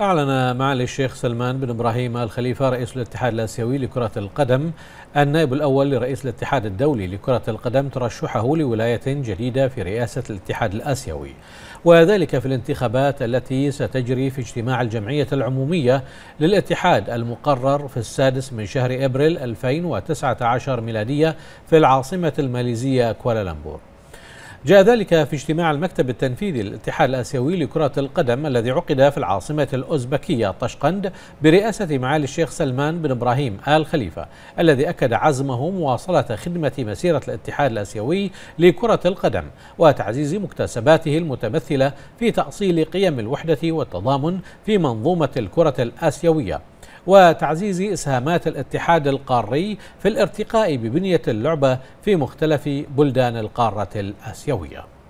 أعلن معالي الشيخ سلمان بن إبراهيم الخليفة رئيس الاتحاد الآسيوي لكرة القدم النائب الأول لرئيس الاتحاد الدولي لكرة القدم ترشحه لولاية جديدة في رئاسة الاتحاد الآسيوي وذلك في الانتخابات التي ستجري في اجتماع الجمعية العمومية للاتحاد المقرر في السادس من شهر إبريل 2019 ميلادية في العاصمة الماليزية كوالالمبور جاء ذلك في اجتماع المكتب التنفيذي للاتحاد الآسيوي لكرة القدم الذي عقد في العاصمة الأوزبكية طشقند برئاسة معالي الشيخ سلمان بن إبراهيم آل خليفة الذي أكد عزمه مواصلة خدمة مسيرة الاتحاد الآسيوي لكرة القدم وتعزيز مكتسباته المتمثلة في تأصيل قيم الوحدة والتضامن في منظومة الكرة الآسيوية وتعزيز إسهامات الاتحاد القاري في الارتقاء ببنية اللعبة في مختلف بلدان القارة الآسيوية